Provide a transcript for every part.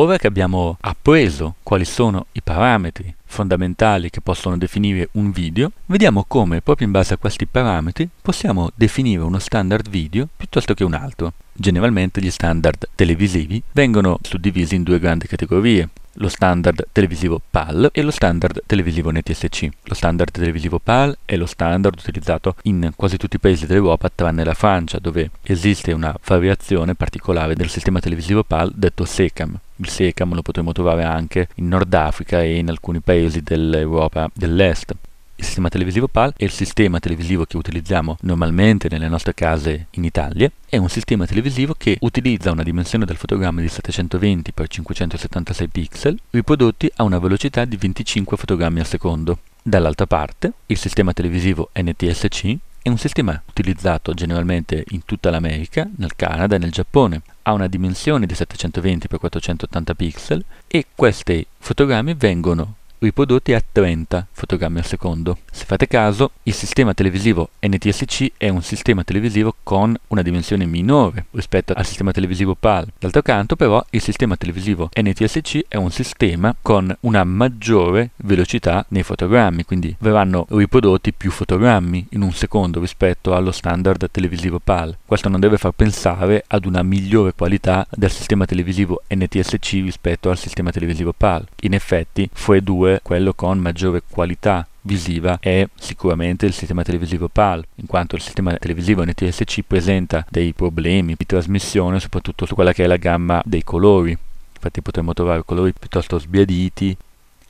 Ora che abbiamo appreso quali sono i parametri fondamentali che possono definire un video, vediamo come proprio in base a questi parametri possiamo definire uno standard video piuttosto che un altro. Generalmente gli standard televisivi vengono suddivisi in due grandi categorie, lo standard televisivo PAL e lo standard televisivo NTSC. Lo standard televisivo PAL è lo standard utilizzato in quasi tutti i paesi dell'Europa tranne la Francia, dove esiste una variazione particolare del sistema televisivo PAL detto SECAM. Il SECAM lo potremo trovare anche in Nord Africa e in alcuni paesi dell'Europa dell'Est. Il sistema televisivo PAL è il sistema televisivo che utilizziamo normalmente nelle nostre case in Italia. È un sistema televisivo che utilizza una dimensione del fotogramma di 720x576 pixel riprodotti a una velocità di 25 fotogrammi al secondo. Dall'altra parte, il sistema televisivo NTSC è un sistema utilizzato generalmente in tutta l'America, nel Canada e nel Giappone ha una dimensione di 720x480 pixel e questi fotogrammi vengono riprodotti a 30 fotogrammi al secondo. Se fate caso, il sistema televisivo NTSC è un sistema televisivo con una dimensione minore rispetto al sistema televisivo PAL. D'altro canto, però, il sistema televisivo NTSC è un sistema con una maggiore velocità nei fotogrammi, quindi verranno riprodotti più fotogrammi in un secondo rispetto allo standard televisivo PAL. Questo non deve far pensare ad una migliore qualità del sistema televisivo NTSC rispetto al sistema televisivo PAL. In effetti, FUE 2 comunque quello con maggiore qualità visiva è sicuramente il sistema televisivo PAL, in quanto il sistema televisivo NTSC presenta dei problemi di trasmissione soprattutto su quella che è la gamma dei colori. Infatti potremmo trovare colori piuttosto sbiaditi.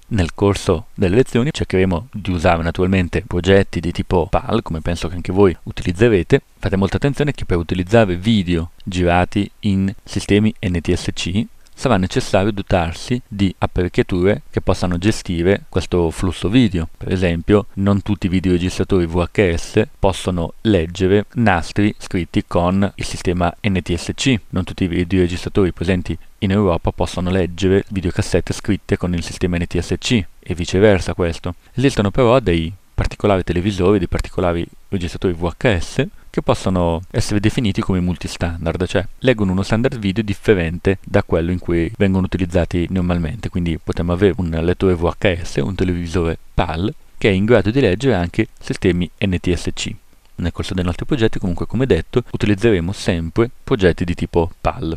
Nel corso delle lezioni cercheremo di usare naturalmente progetti di tipo PAL, come penso che anche voi utilizzerete. Fate molta attenzione che per utilizzare video girati in sistemi NTSC sarà necessario dotarsi di apparecchiature che possano gestire questo flusso video. Per esempio, non tutti i videoregistratori VHS possono leggere nastri scritti con il sistema NTSC, non tutti i videoregistratori presenti in Europa possono leggere videocassette scritte con il sistema NTSC e viceversa questo. Esistono però dei particolari televisori, dei particolari registratori VHS che possono essere definiti come multistandard, cioè leggono uno standard video differente da quello in cui vengono utilizzati normalmente, quindi potremmo avere un lettore VHS, un televisore PAL, che è in grado di leggere anche sistemi NTSC. Nel corso dei nostri progetti, comunque, come detto, utilizzeremo sempre progetti di tipo PAL.